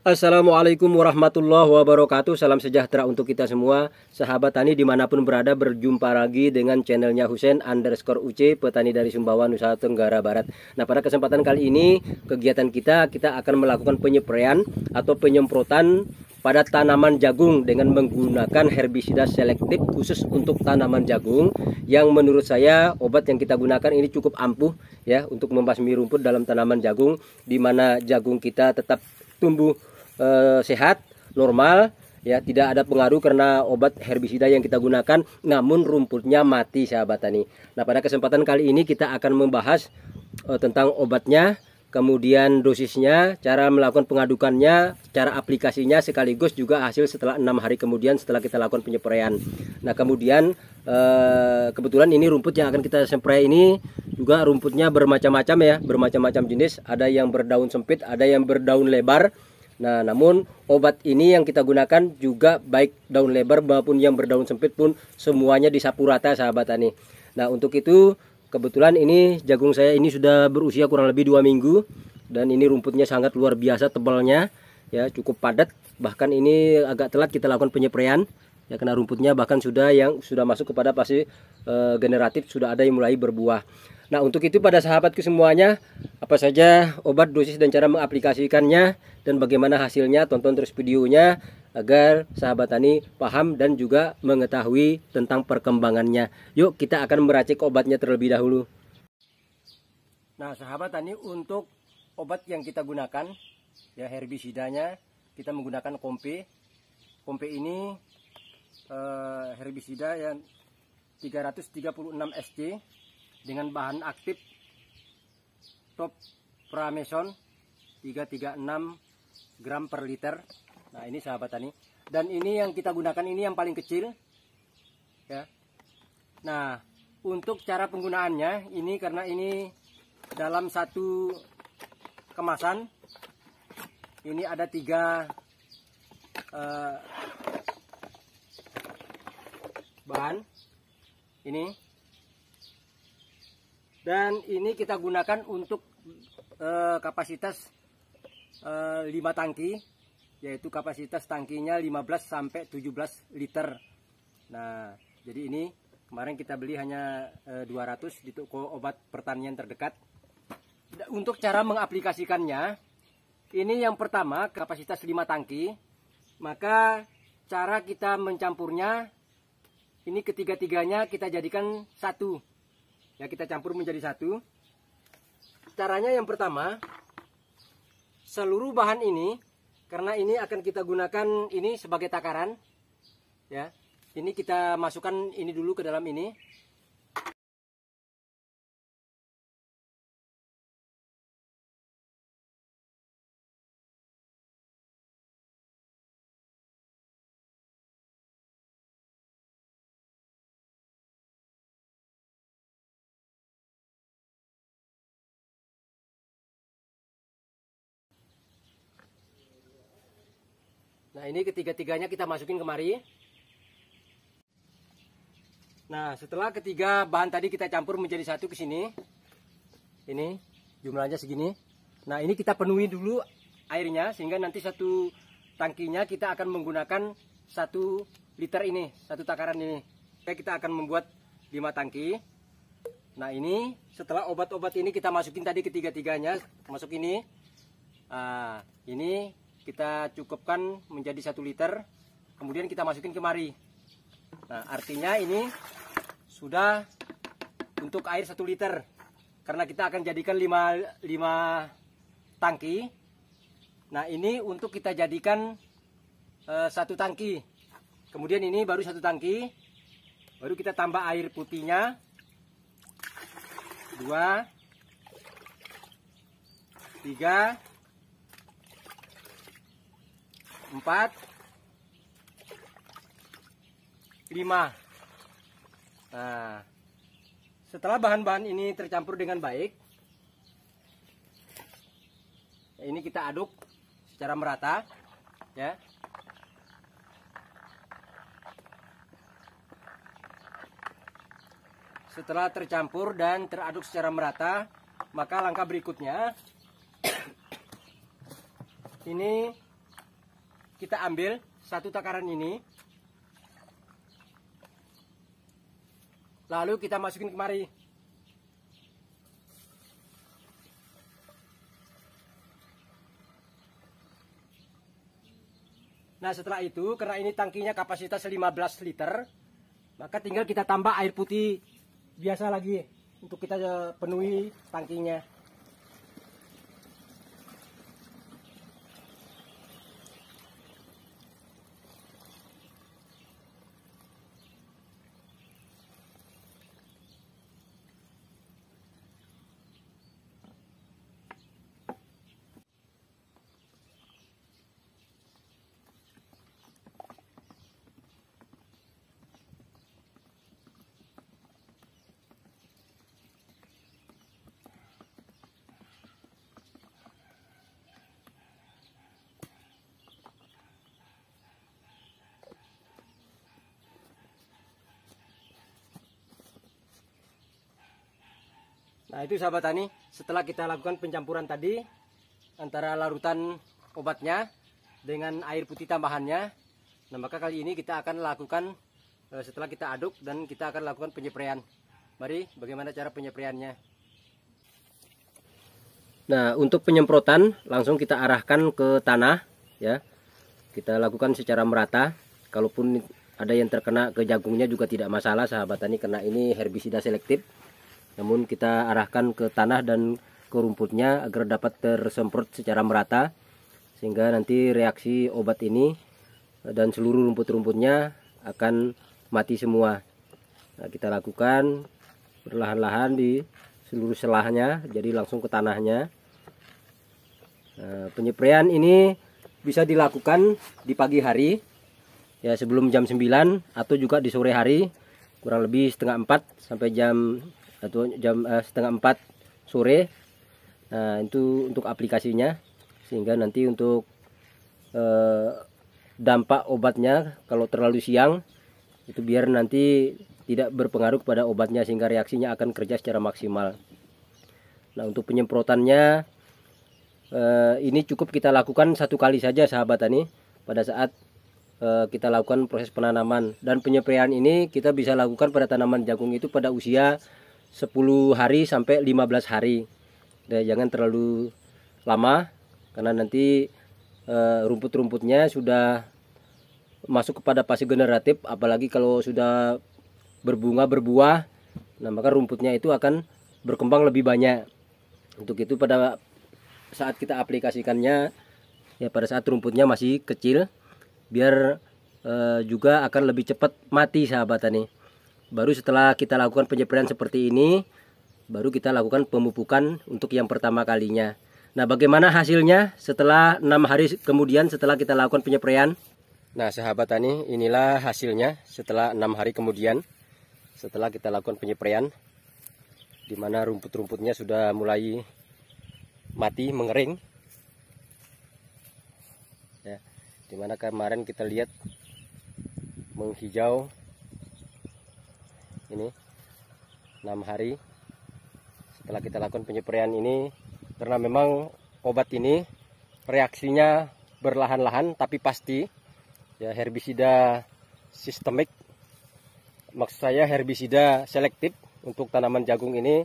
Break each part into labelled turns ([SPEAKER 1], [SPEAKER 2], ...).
[SPEAKER 1] Assalamualaikum warahmatullahi wabarakatuh Salam sejahtera untuk kita semua Sahabat Tani dimanapun berada berjumpa lagi dengan channelnya Husen underscore UC Petani dari Sumbawa Nusa Tenggara Barat Nah pada kesempatan kali ini kegiatan kita kita akan melakukan penyepraian atau penyemprotan pada tanaman jagung dengan menggunakan herbisida selektif khusus untuk tanaman jagung yang menurut saya obat yang kita gunakan ini cukup ampuh ya untuk membasmi rumput dalam tanaman jagung di mana jagung kita tetap tumbuh e, sehat, normal, ya tidak ada pengaruh karena obat herbisida yang kita gunakan namun rumputnya mati sahabat tani. Nah, pada kesempatan kali ini kita akan membahas e, tentang obatnya, kemudian dosisnya, cara melakukan pengadukannya, cara aplikasinya sekaligus juga hasil setelah enam hari kemudian setelah kita lakukan penyemprotan. Nah, kemudian e, kebetulan ini rumput yang akan kita semprot ini juga rumputnya bermacam-macam ya, bermacam-macam jenis, ada yang berdaun sempit, ada yang berdaun lebar Nah, namun obat ini yang kita gunakan juga baik daun lebar maupun yang berdaun sempit pun semuanya disapu rata sahabat tani. Nah, untuk itu kebetulan ini jagung saya ini sudah berusia kurang lebih dua minggu dan ini rumputnya sangat luar biasa tebalnya ya cukup padat bahkan ini agak telat kita lakukan penyepraian ya karena rumputnya bahkan sudah yang sudah masuk kepada pasti e, eh, generatif sudah ada yang mulai berbuah. Nah, untuk itu pada sahabatku semuanya apa saja obat, dosis, dan cara mengaplikasikannya, dan bagaimana hasilnya. Tonton terus videonya agar sahabat tani paham dan juga mengetahui tentang perkembangannya. Yuk, kita akan meracik obatnya terlebih dahulu. Nah, sahabat tani, untuk obat yang kita gunakan, ya herbisidanya, kita menggunakan kompe. Kompe ini eh, herbisida yang 336 SC dengan bahan aktif top Prameson 336 gram per liter. Nah, ini sahabat tani. Dan ini yang kita gunakan ini yang paling kecil. Ya. Nah, untuk cara penggunaannya ini karena ini dalam satu kemasan ini ada tiga uh, bahan ini dan ini kita gunakan untuk uh, kapasitas uh, eh, 5 tangki yaitu kapasitas tangkinya 15 sampai 17 liter nah jadi ini kemarin kita beli hanya uh, 200 di toko obat pertanian terdekat untuk cara mengaplikasikannya ini yang pertama kapasitas 5 tangki maka cara kita mencampurnya ini ketiga-tiganya kita jadikan satu ya kita campur menjadi satu caranya yang pertama seluruh bahan ini karena ini akan kita gunakan ini sebagai takaran ya ini kita masukkan ini dulu ke dalam ini Nah ini ketiga-tiganya kita masukin kemari. Nah setelah ketiga bahan tadi kita campur menjadi satu ke sini. Ini jumlahnya segini. Nah ini kita penuhi dulu airnya sehingga nanti satu tangkinya kita akan menggunakan satu liter ini, satu takaran ini. Oke kita akan membuat lima tangki. Nah ini setelah obat-obat ini kita masukin tadi ketiga-tiganya, masuk ini. Nah, ini kita cukupkan menjadi satu liter kemudian kita masukin kemari nah artinya ini sudah untuk air satu liter karena kita akan jadikan lima 5 tangki nah ini untuk kita jadikan eh, satu tangki kemudian ini baru satu tangki baru kita tambah air putihnya dua tiga empat lima nah setelah bahan-bahan ini tercampur dengan baik ini kita aduk secara merata ya setelah tercampur dan teraduk secara merata maka langkah berikutnya ini kita ambil satu takaran ini lalu kita masukin kemari Nah setelah itu karena ini tangkinya kapasitas 15 liter Maka tinggal kita tambah air putih biasa lagi Untuk kita penuhi tangkinya Nah itu sahabat tani, setelah kita lakukan pencampuran tadi antara larutan obatnya dengan air putih tambahannya, nah maka kali ini kita akan lakukan eh, setelah kita aduk dan kita akan lakukan penyepraian. Mari bagaimana cara penyepraiannya. Nah untuk penyemprotan langsung kita arahkan ke tanah ya. Kita lakukan secara merata. Kalaupun ada yang terkena ke jagungnya juga tidak masalah sahabat tani karena ini herbisida selektif namun kita arahkan ke tanah dan ke rumputnya agar dapat tersemprot secara merata sehingga nanti reaksi obat ini eh, dan seluruh rumput-rumputnya akan mati semua nah, kita lakukan perlahan-lahan di seluruh selahnya jadi langsung ke tanahnya nah, eh, penyepraian ini bisa dilakukan di pagi hari ya sebelum jam 9 atau juga di sore hari kurang lebih setengah 4 sampai jam atau jam uh, setengah empat sore nah itu untuk aplikasinya sehingga nanti untuk uh, dampak obatnya kalau terlalu siang itu biar nanti tidak berpengaruh pada obatnya sehingga reaksinya akan kerja secara maksimal nah untuk penyemprotannya uh, ini cukup kita lakukan satu kali saja sahabat tani pada saat kita lakukan proses penanaman dan penyemprotan ini kita bisa lakukan pada tanaman jagung itu pada usia 10 hari sampai 15 hari Dan jangan terlalu lama karena nanti eh, rumput-rumputnya sudah masuk kepada fase generatif apalagi kalau sudah berbunga berbuah nah maka rumputnya itu akan berkembang lebih banyak untuk itu pada saat kita aplikasikannya ya pada saat rumputnya masih kecil biar e, juga akan lebih cepat mati sahabat tani Baru setelah kita lakukan penyepraian seperti ini, baru kita lakukan pemupukan untuk yang pertama kalinya. Nah, bagaimana hasilnya setelah enam hari kemudian setelah kita lakukan penyepraian? Nah, sahabat tani, inilah hasilnya setelah enam hari kemudian setelah kita lakukan penyepraian di mana rumput-rumputnya sudah mulai mati mengering. Ya, di kemarin kita lihat menghijau ini 6 hari setelah kita lakukan penyemprotan ini karena memang obat ini reaksinya berlahan-lahan tapi pasti ya herbisida sistemik maksud saya herbisida selektif untuk tanaman jagung ini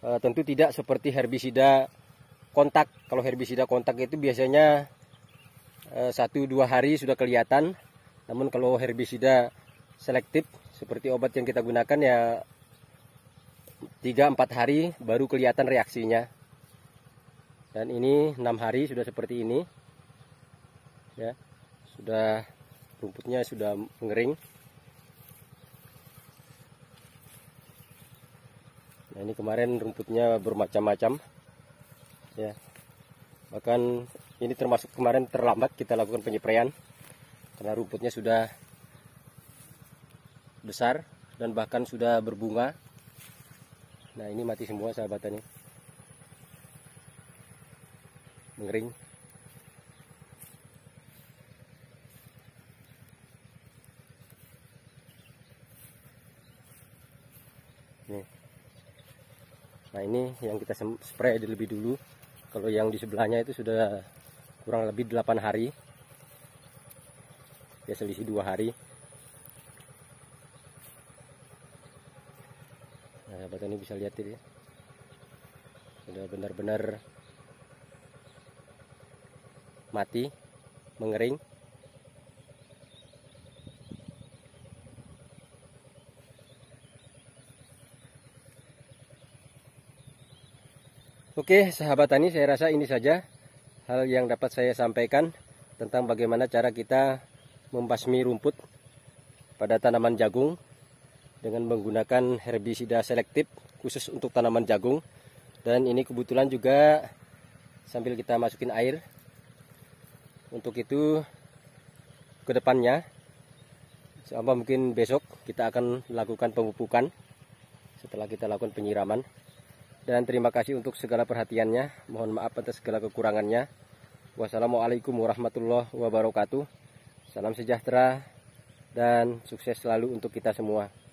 [SPEAKER 1] e, tentu tidak seperti herbisida kontak kalau herbisida kontak itu biasanya eh, satu e, dua hari sudah kelihatan namun kalau herbisida selektif seperti obat yang kita gunakan ya 3-4 hari baru kelihatan reaksinya dan ini enam hari sudah seperti ini ya sudah rumputnya sudah mengering nah ini kemarin rumputnya bermacam-macam ya bahkan ini termasuk kemarin terlambat kita lakukan penyepraian karena rumputnya sudah besar dan bahkan sudah berbunga. Nah ini mati semua sahabat tani. Mengering. Nah ini yang kita spray lebih dulu. Kalau yang di sebelahnya itu sudah kurang lebih 8 hari. ya selisih 2 hari. sahabat ini bisa lihat ini sudah benar-benar mati mengering Oke sahabat tani saya rasa ini saja hal yang dapat saya sampaikan tentang bagaimana cara kita membasmi rumput pada tanaman jagung dengan menggunakan herbisida selektif khusus untuk tanaman jagung dan ini kebetulan juga sambil kita masukin air untuk itu kedepannya sama mungkin besok kita akan melakukan pemupukan setelah kita lakukan penyiraman dan terima kasih untuk segala perhatiannya mohon maaf atas segala kekurangannya wassalamualaikum warahmatullahi wabarakatuh salam sejahtera dan sukses selalu untuk kita semua